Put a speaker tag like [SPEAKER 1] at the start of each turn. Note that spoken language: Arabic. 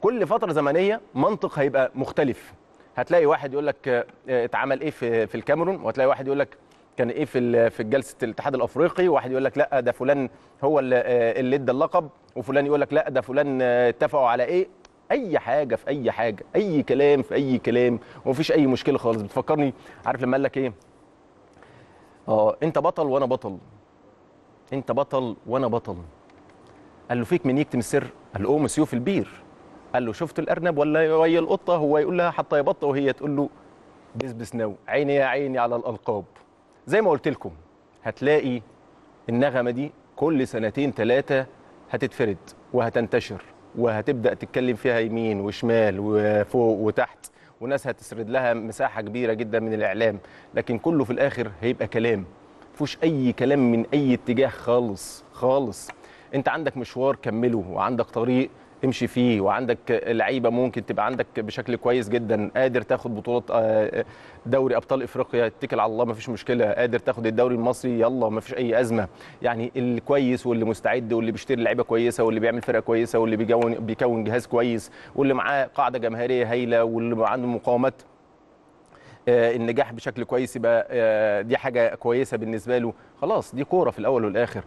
[SPEAKER 1] فكل فتره زمنيه منطق هيبقى مختلف هتلاقي واحد يقول لك آه، اتعمل ايه في في الكاميرون وهتلاقي واحد يقول لك كان ايه في في جلسه الاتحاد الافريقي وواحد يقول لك لا ده فلان هو آه، اللي ادى اللقب وفلان يقول لك لا ده فلان آه، اتفقوا على ايه اي حاجه في اي حاجه اي كلام في اي كلام ومفيش اي مشكله خالص بتفكرني عارف لما قال لك ايه اه انت بطل وانا بطل انت بطل وانا بطل قال له فيك من يكتم السر قال له قوم سيوف البير قال له شفت الارنب ولا وهي القطه هو يقول لها حتى يبط وهي تقول له بس نو عيني يا عيني على الالقاب زي ما قلت لكم هتلاقي النغمه دي كل سنتين ثلاثه هتتفرد وهتنتشر وهتبدا تتكلم فيها يمين وشمال وفوق وتحت وناس هتسرد لها مساحه كبيره جدا من الاعلام لكن كله في الاخر هيبقى كلام فيهوش اي كلام من اي اتجاه خالص خالص انت عندك مشوار كمله وعندك طريق امشي فيه وعندك لعيبه ممكن تبقى عندك بشكل كويس جدا قادر تاخد بطولات آه، آه، دوري ابطال افريقيا اتكل على الله ما فيش مشكله قادر تاخد الدوري المصري يلا ما فيش اي ازمه يعني الكويس واللي مستعد واللي بيشتري لعيبه كويسه واللي بيعمل فرقه كويسه واللي بيكون بيكون جهاز كويس واللي معاه قاعده جماهيريه هايله واللي عنده مقاومات آه، النجاح بشكل كويس يبقى دي حاجه كويسه بالنسبه له خلاص دي كوره في الاول والاخر